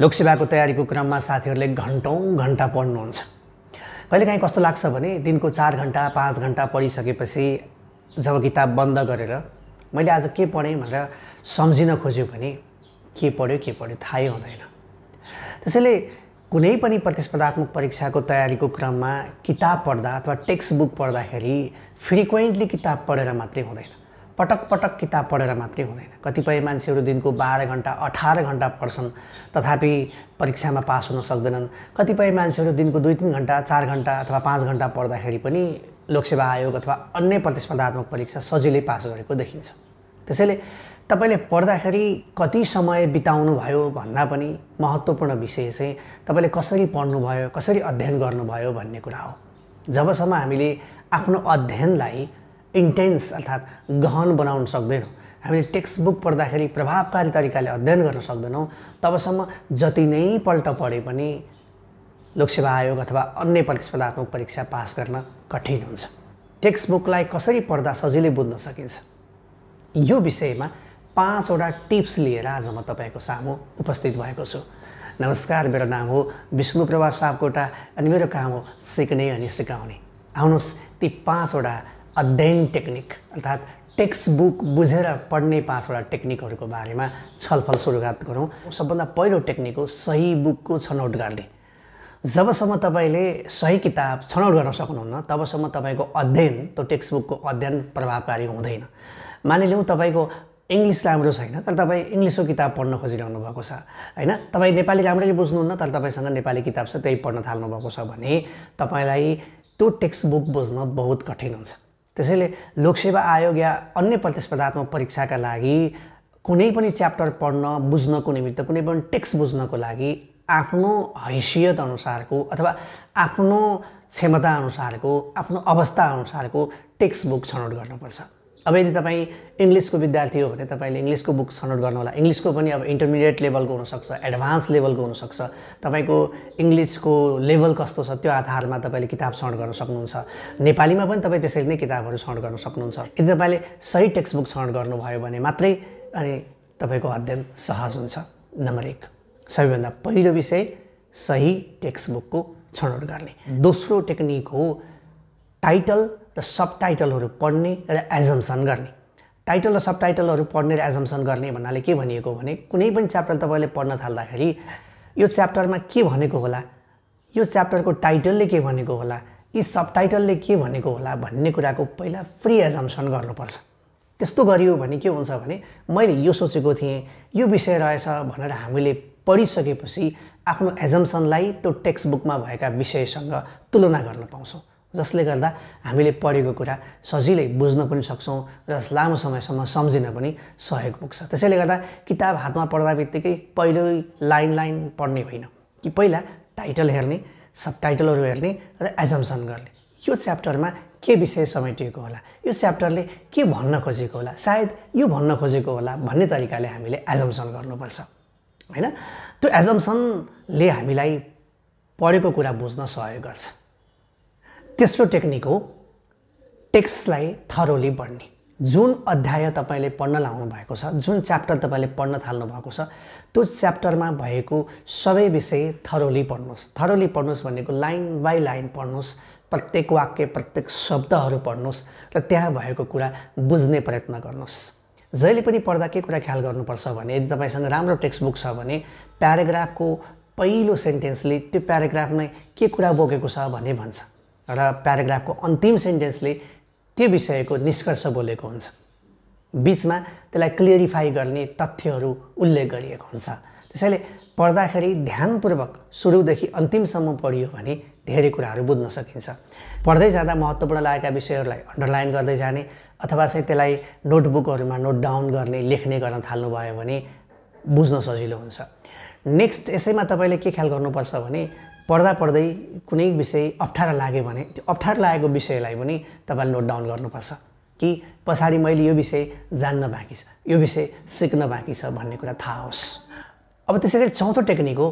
लोकसेवाको तयारीको क्रममा साथीहरूले घन्टौँ घन्टा पढ्नुहुन्छ कहिलेकाहीँ कस्तो लाग्छ भने दिनको चार घन्टा पाँच घन्टा पढिसकेपछि जब किताब बन्द गरेर मैले आज के पढेँ भनेर सम्झिन खोज्यो भने के पढ्यो के पढ्यो थाहै हुँदैन त्यसैले कुनै पनि प्रतिस्पर्धात्मक परीक्षाको तयारीको क्रममा किताब पढ्दा अथवा टेक्स्ट बुक पढ्दाखेरि फ्रिक्वेन्टली किताब पढेर मात्रै हुँदैन पटक पटक किताब पढेर मात्रै हुँदैन कतिपय मान्छेहरू दिनको बाह्र घन्टा अठार घन्टा पढ्छन् तथापि परीक्षामा पास हुन सक्दैनन् कतिपय मान्छेहरू दिनको दुई तिन घन्टा चार घन्टा अथवा पाँच घन्टा पढ्दाखेरि पनि लोकसेवा आयोग अथवा अन्य प्रतिस्पर्धात्मक परीक्षा सजिलै पास गरेको देखिन्छ त्यसैले तपाईँले पढ्दाखेरि कति समय बिताउनु भयो भन्दा पनि महत्त्वपूर्ण विषय चाहिँ तपाईँले कसरी पढ्नुभयो कसरी अध्ययन गर्नुभयो भन्ने कुरा हो जबसम्म हामीले आफ्नो अध्ययनलाई इन्टेन्स अर्थात् गहन बनाउन सक्दैनौँ हामीले टेक्स्ट बुक पढ्दाखेरि प्रभावकारी तरिकाले अध्ययन गर्न सक्दैनौँ तबसम्म जति नै पल्ट पढे पनि लोकसेवा आयोग अथवा अन्य प्रतिस्पर्धात्मक परीक्षा पास गर्न कठिन हुन्छ टेक्स्ट बुकलाई कसरी पढ्दा सजिलै बुझ्न सकिन्छ यो विषयमा पाँचवटा टिप्स लिएर आज म तपाईँको सामु उपस्थित भएको छु नमस्कार मेरो नाम हो विष्णु प्रभा सापकोटा अनि मेरो काम हो सिक्ने अनि सिकाउने आउनुहोस् ती पाँचवटा अध्ययन टेक्निक अर्थात् टेक्स्ट बुक बुझेर पढ्ने पाँचवटा टेक्निकहरूको बारेमा छलफल सुरुवात गरौँ सबभन्दा पहिलो टेक्निक हो सही बुकको छनौट गर्ने जबसम्म तपाईँले सही किताब छनौट गर्न सक्नुहुन्न तबसम्म तपाईँको अध्ययन त्यो टेक्स्ट बुकको अध्ययन प्रभावकारी हुँदैन मानिलिउँ तपाईँको इङ्ग्लिस राम्रो छैन तर तपाईँ इङ्ग्लिसको किताब पढ्न खोजिरहनु भएको छ होइन तपाईँ नेपाली राम्ररी बुझ्नुहुन्न तर तपाईँसँग नेपाली किताब छ त्यही पढ्न थाल्नुभएको छ भने तपाईँलाई त्यो टेक्स्ट बुक बुझ्न बहुत कठिन हुन्छ त्यसैले लोकसेवा आयोग या अन्य प्रतिस्पर्धात्मक परीक्षाका लागि कुनै पनि च्याप्टर पढ्न बुझ्नको निमित्त कुनै पनि टेक्स्ट बुझ्नको लागि आफ्नो हैसियत अनुसारको अथवा आफ्नो क्षमताअनुसारको आफ्नो अवस्थाअनुसारको टेक्स्ट बुक छनौट गर्नुपर्छ अब यदि तपाईँ इङ्ग्लिसको विद्यार्थी हो भने तपाईँले इङ्ग्लिसको बुक छनौट गर्नु होला इङ्ग्लिसको पनि अब इन्टरमिडिएट लेभलको हुनसक्छ एडभान्स लेभलको हुनसक्छ तपाईँको इङ्ग्लिसको लेभल कस्तो छ त्यो आधारमा तपाईँले किताब छनौट गर्न सक्नुहुन्छ नेपालीमा पनि तपाईँ त्यसरी नै किताबहरू छनौट गर्न सक्नुहुन्छ यदि तपाईँले सही टेक्स्ट बुक छनौट गर्नुभयो भने मात्रै अनि तपाईँको अध्ययन सहज हुन्छ नम्बर एक सबैभन्दा पहिलो विषय सही टेक्स्ट बुकको छनौट गर्ने दोस्रो टेक्निक हो टाइटल र सब टाइटलहरू पढ्ने र एजम्सन गर्ने टाइटल र सब टाइटलहरू पढ्ने र एजम्सन गर्ने भन्नाले के भनिएको भने कुनै पनि च्याप्टर तपाईँले पढ्न थाल्दाखेरि यो च्याप्टरमा के भनेको होला यो च्याप्टरको टाइटलले के भनेको होला यी सब टाइटलले के भनेको होला भन्ने कुराको पहिला फ्री एजम्सन गर्नुपर्छ त्यस्तो गरियो भने के हुन्छ भने मैले यो सोचेको थिएँ यो विषय रहेछ भनेर हामीले पढिसकेपछि आफ्नो एजम्सनलाई त्यो टेक्स्ट बुकमा भएका विषयसँग तुलना गर्न पाउँछौँ जसले गर्दा हामीले पढेको कुरा सजिलै बुझ्न पनि सक्छौँ र लामो समयसम्म सम्झिन पनि सहयोग पुग्छ त्यसैले गर्दा किताब हातमा पढ्दा बित्तिकै पहिल्यै लाइन लाइन पढ्ने होइन कि पहिला टाइटल हेर्ने सब टाइटलहरू हेर्ने र एजम्सन गर्ने यो च्याप्टरमा के विषय समेटिएको होला यो च्याप्टरले के भन्न खोजेको होला सायद यो भन्न खोजेको होला भन्ने तरिकाले हामीले एजम्सन गर्नुपर्छ होइन त्यो एजम्सनले हामीलाई पढेको कुरा बुझ्न सहयोग गर्छ तेस्रो टेक्निक हो टेक्स्टलाई थरोली पढ्ने जुन अध्याय तपाईँले पढ्न लाउनु भएको छ जुन च्याप्टर तपाईँले पढ्न थाल्नु भएको छ त्यो च्याप्टरमा भएको सबै विषय थरोली पढ्नुहोस् थरोली पढ्नुहोस् भनेको लाइन बाई लाइन पढ्नुहोस् प्रत्येक वाक्य प्रत्येक शब्दहरू पढ्नुहोस् र त्यहाँ भएको कुरा बुझ्ने प्रयत्न गर्नुहोस् जहिले पनि पढ्दा के कुरा ख्याल गर्नुपर्छ भने यदि तपाईँसँग राम्रो टेक्स्ट बुक छ भने प्याराग्राफको पहिलो सेन्टेन्सले त्यो प्याराग्राफमै के कुरा बोकेको छ भने भन्छ र प्याराग्राफको अन्तिम सेन्टेन्सले त्यो विषयको निष्कर्ष बोलेको हुन्छ बिचमा त्यसलाई क्लियरिफाई गर्ने तथ्यहरू उल्लेख गरिएको हुन्छ त्यसैले पढ्दाखेरि ध्यानपूर्वक सुरुदेखि अन्तिमसम्म पढियो भने धेरै कुराहरू बुझ्न सकिन्छ पढ्दै जाँदा महत्त्वपूर्ण लागेका विषयहरूलाई अन्डरलाइन गर्दै जाने अथवा चाहिँ त्यसलाई नोटबुकहरूमा नोट डाउन गर्ने लेख्ने गर्न थाल्नुभयो भने बुझ्न सजिलो हुन्छ नेक्स्ट यसैमा तपाईँले के ख्याल गर्नुपर्छ भने पढ्दा पढ्दै कुनै विषय अप्ठ्यारो लाग्यो भने त्यो अप्ठ्यारो लागेको विषयलाई पनि तपाईँले नोट डाउन गर्नुपर्छ कि पछाडि मैले यो विषय जान्न बाँकी छ यो विषय सिक्न बाँकी छ भन्ने कुरा थाहा होस् अब त्यसै गरी चौथो टेक्निक हो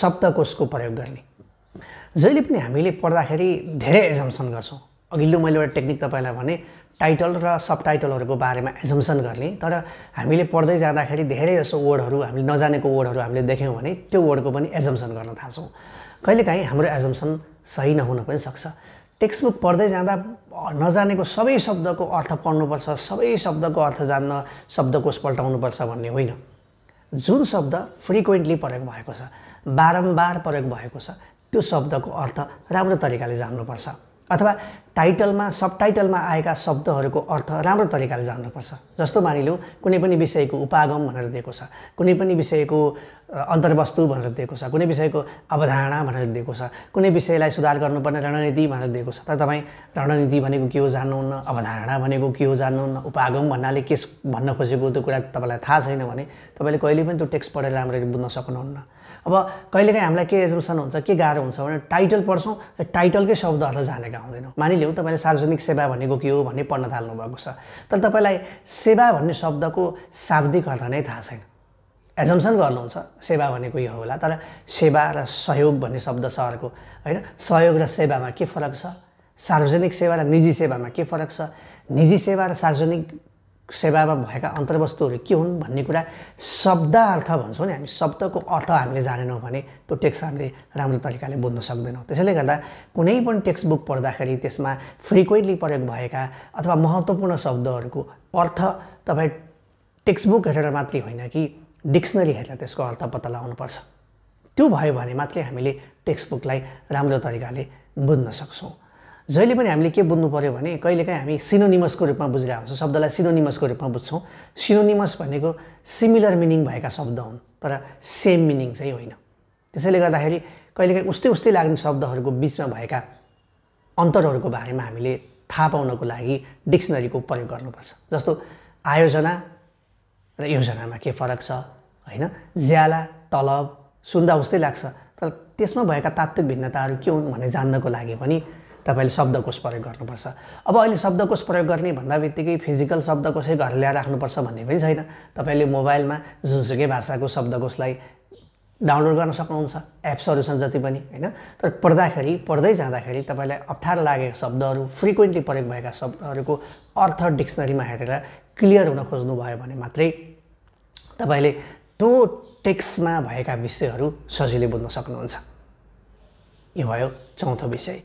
शब्दकोशको प्रयोग गर्ने जहिले पनि हामीले पढ्दाखेरि धेरै एजम्सन गर्छौँ अघिल्लो मैले एउटा टेक्निक तपाईँलाई भने टाइटल र सब टाइटलहरूको बारेमा एजम्सन गर्ने तर हामीले पढ्दै जाँदाखेरि धेरै जसो वर्डहरू हामीले नजानेको वर्डहरू हामीले देख्यौँ भने त्यो वर्डको पनि एजम्सन गर्न थाल्छौँ कहिलेकाहीँ हाम्रो एजम्सन सही नहुन पनि सक्छ टेक्स्टबुक पढ्दै जाँदा नजानेको सबै शब्दको अर्थ पढ्नुपर्छ सबै शब्दको अर्थ जान्न शब्दकोष पल्टाउनुपर्छ भन्ने होइन जुन शब्द फ्रिक्वेन्टली प्रयोग भएको छ बारम्बार प्रयोग भएको छ त्यो शब्दको अर्थ राम्रो तरिकाले जान्नुपर्छ अथवा टाइटलमा सब टाइटलमा आएका शब्दहरूको अर्थ राम्रो तरिकाले जान्नुपर्छ जस्तो मानिलिउँ कुनै पनि विषयको उपागम भनेर दिएको छ कुनै पनि विषयको अन्तर्वस्तु भनेर दिएको छ कुनै विषयको अवधारणा भनेर दिएको छ कुनै विषयलाई सुधार गर्नुपर्ने रणनीति भनेर दिएको छ तर तपाईँ रणनीति भनेको के हो जान्नुहुन्न अवधारणा भनेको के हो जान्नुहुन्न उपागम भन्नाले के भन्न खोजेको त्यो कुरा तपाईँलाई थाहा छैन भने तपाईँले कहिले पनि त्यो टेक्स्ट पढेर राम्ररी बुझ्न सक्नुहुन्न अब कहिलेकाहीँ हामीलाई के एजम्सन हुन्छ के गाह्रो हुन्छ भने टाइटल पढ्छौँ टाइटलकै शब्द अर्थ जानेका हुँदैनौँ मानिलिउँ तपाईँले सार्वजनिक सेवा भनेको के हो भन्ने पढ्न थाल्नु भएको छ तर तपाईँलाई सेवा भन्ने शब्दको शाब्दिक अर्थ नै थाहा छैन एजम्सन गर्नुहुन्छ सेवा भनेको यो होला तर सेवा र सहयोग भन्ने शब्द छ अर्को होइन सहयोग र सेवामा के फरक छ सार्वजनिक सेवा र निजी सेवामा के फरक छ निजी सेवा र सार्वजनिक सेवामा भएका अन्तर्वस्तुहरू के हुन् भन्ने कुरा शब्द अर्थ भन्छौँ नि हामी शब्दको अर्थ हामीले जानेनौँ भने त्यो टेक्स्ट हामीले राम्रो तरिकाले बुझ्न सक्दैनौँ त्यसैले गर्दा कुनै पनि टेक्स्ट बुक पढ्दाखेरि त्यसमा फ्रिक्वेन्टली प्रयोग भएका अथवा महत्त्वपूर्ण शब्दहरूको अर्थ तपाईँ टेक्स्ट बुक हेरेर मात्रै होइन कि डिक्सनरी हेरेर त्यसको अर्थ पत्ता लगाउनुपर्छ त्यो भयो भने मात्रै हामीले टेक्स्ट बुकलाई राम्रो तरिकाले बुझ्न सक्छौँ जहिले पनि हामीले के बुझ्नु पऱ्यो भने कहिलेकाहीँ हामी सिनोनिमसको रूपमा बुझिरहेको हुन्छौँ शब्दलाई सिनोनिमसको रूपमा बुझ्छौँ सिनोनिमस भनेको सिमिलर मिनिङ भएका शब्द हुन् तर सेम मिनिङ चाहिँ होइन त्यसैले गर्दाखेरि कहिलेकाहीँ उस्तै उस्तै लाग्ने शब्दहरूको बिचमा भएका अन्तरहरूको बारेमा हामीले थाहा पाउनको लागि डिक्सनरीको प्रयोग गर्नुपर्छ जस्तो आयोजना र योजनामा के फरक छ होइन ज्याला तलब सुन्दा उस्तै लाग्छ तर त्यसमा भएका तात्विक भिन्नताहरू के हुन् भन्ने जान्नको लागि पनि तपाईँले शब्दकोश प्रयोग गर्नुपर्छ अब अहिले शब्दकोश प्रयोग गर्ने भन्दा बित्तिकै फिजिकल शब्दकोशै घर ल्याएर राख्नुपर्छ भन्ने पनि छैन तपाईँले मोबाइलमा जुनसुकै भाषाको शब्दकोशलाई डाउनलोड गर्न सक्नुहुन्छ एप्सहरू छन् जति पनि होइन तर पढ्दाखेरि पढ्दै जाँदाखेरि तपाईँलाई अप्ठ्यारो लागेका शब्दहरू फ्रिक्वेन्टली प्रयोग भएका शब्दहरूको अर्थ डिक्सनरीमा हेरेर क्लियर हुन खोज्नुभयो भने मात्रै तपाईँले त्यो टेक्स्टमा भएका विषयहरू सजिलै बुझ्न सक्नुहुन्छ यो भयो चौथो विषय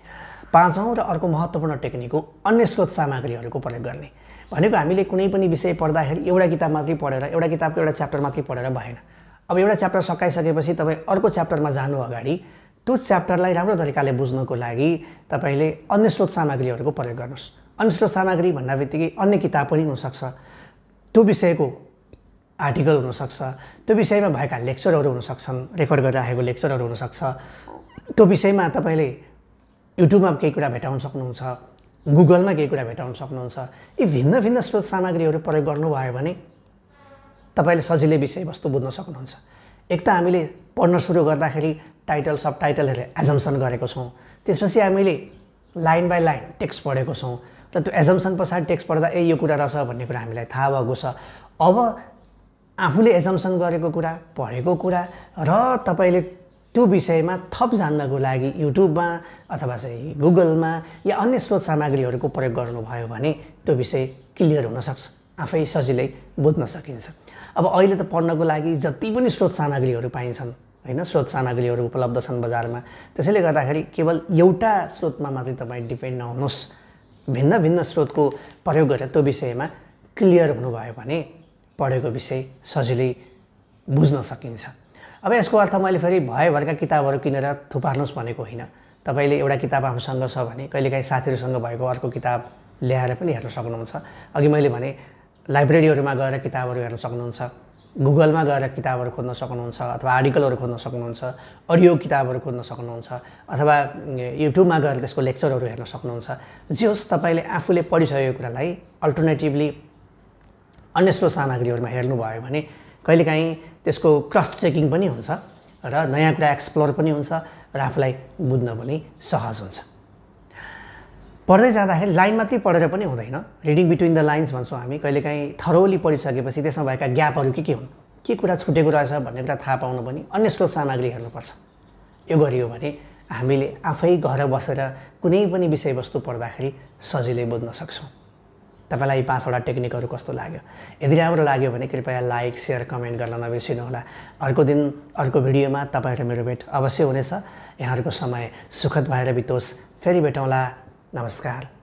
पाँचौँ र अर्को महत्त्वपूर्ण टेक्निक हो अन्य स्रोत सामग्रीहरूको प्रयोग गर्ने भनेको हामीले कुनै पनि विषय पढ्दाखेरि एउटा किताब मात्रै पढेर एउटा किताबको एउटा च्याप्टर मात्रै पढेर भएन अब एउटा च्याप्टर सकाइसकेपछि तपाईँ अर्को च्याप्टरमा जानु अगाडि त्यो च्याप्टरलाई राम्रो तरिकाले बुझ्नको लागि तपाईँले अन्य स्रोत सामग्रीहरूको प्रयोग गर्नुहोस् अन्य स्रोत सामग्री भन्दा बित्तिकै अन्य किताब पनि हुनसक्छ त्यो विषयको आर्टिकल हुनसक्छ त्यो विषयमा भएका लेक्चरहरू हुनसक्छन् रेकर्ड गरिराखेको लेक्चरहरू हुनसक्छ त्यो विषयमा तपाईँले युट्युबमा केही कुरा भेटाउन सक्नुहुन्छ गुगलमा केही कुरा भेटाउन सक्नुहुन्छ यी भिन्न भिन्न स्रोत सामग्रीहरू प्रयोग गर्नुभयो भने तपाईँले सजिलै विषयवस्तु बुझ्न सक्नुहुन्छ एक त हामीले पढ्न सुरु गर्दाखेरि टाइटल सब टाइटलहरूले एजम्सन गरेको छौँ त्यसपछि हामीले लाइन बाई लाइन टेक्स्ट पढेको छौँ र त्यो एजम्सन पछाडि टेक्स्ट पढ्दा ए यो कुरा रहेछ भन्ने कुरा हामीलाई थाहा भएको छ अब आफूले एजम्सन गरेको कुरा पढेको कुरा र तपाईँले त्यो विषयमा थप जान्नको लागि युट्युबमा अथवा चाहिँ गुगलमा या अन्य स्रोत सामग्रीहरूको प्रयोग गर्नुभयो भने त्यो विषय क्लियर हुनसक्छ आफै सजिलै बुझ्न सकिन्छ अब अहिले त पढ्नको लागि जति पनि स्रोत सामग्रीहरू पाइन्छन् होइन स्रोत सामग्रीहरू उपलब्ध छन् बजारमा त्यसैले गर्दाखेरि केवल एउटा स्रोतमा मात्रै तपाईँ डिपेन्ड नहुनुहोस् भिन्न भिन्न स्रोतको प्रयोग गरेर त्यो विषयमा क्लियर हुनुभयो भने पढेको विषय सजिलै बुझ्न सकिन्छ अब यसको अर्थ मैले फेरि भएभरका किताबहरू किनेर थुपार्नुहोस् भनेको होइन तपाईँले एउटा किताब आफूसँग छ भने कहिलेकाहीँ साथीहरूसँग भएको अर्को किताब ल्याएर पनि हेर्न सक्नुहुन्छ अघि मैले भने लाइब्रेरीहरूमा गएर किताबहरू हेर्न सक्नुहुन्छ गुगलमा गएर किताबहरू खोज्न सक्नुहुन्छ अथवा आर्टिकलहरू खोज्न सक्नुहुन्छ अडियो किताबहरू खोज्न सक्नुहुन्छ अथवा युट्युबमा गएर त्यसको लेक्चरहरू हेर्न सक्नुहुन्छ जे होस् तपाईँले आफूले पढिसकेको कुरालाई अल्टरनेटिभली अन्य स्रोत सामग्रीहरूमा हेर्नुभयो भने कहिलेकाहीँ त्यसको क्रस चेकिङ पनि हुन्छ र नयाँ कुरा एक्सप्लोर पनि हुन्छ र आफूलाई बुझ्न पनि सहज हुन्छ पढ्दै जाँदाखेरि लाइन मात्रै पढेर पनि हुँदैन रिडिङ बिट्विन द लाइन्स भन्छौँ हामी कहिलेकाहीँ थरोली पढिसकेपछि त्यसमा भएका ग्यापहरू के के हुन् के कुरा छुटेको रहेछ भन्ने कुरा थाहा पाउनु पनि अन्य स्रोत सामग्री हेर्नुपर्छ यो गरियो भने हामीले आफै घर बसेर कुनै पनि विषयवस्तु पढ्दाखेरि सजिलै बुझ्न सक्छौँ तपाईँलाई पाँचवटा टेक्निकहरू कस्तो लाग्यो यदि राम्रो लाग्यो भने कृपया लाइक सेयर कमेन्ट गर्न नबिर्सिनुहोला अर्को दिन अर्को भिडियोमा तपाईँहरू मेरो भेट अवश्य हुनेछ यहाँहरूको समय सुखद भएर बितोस् फेरि भेटौँला नमस्कार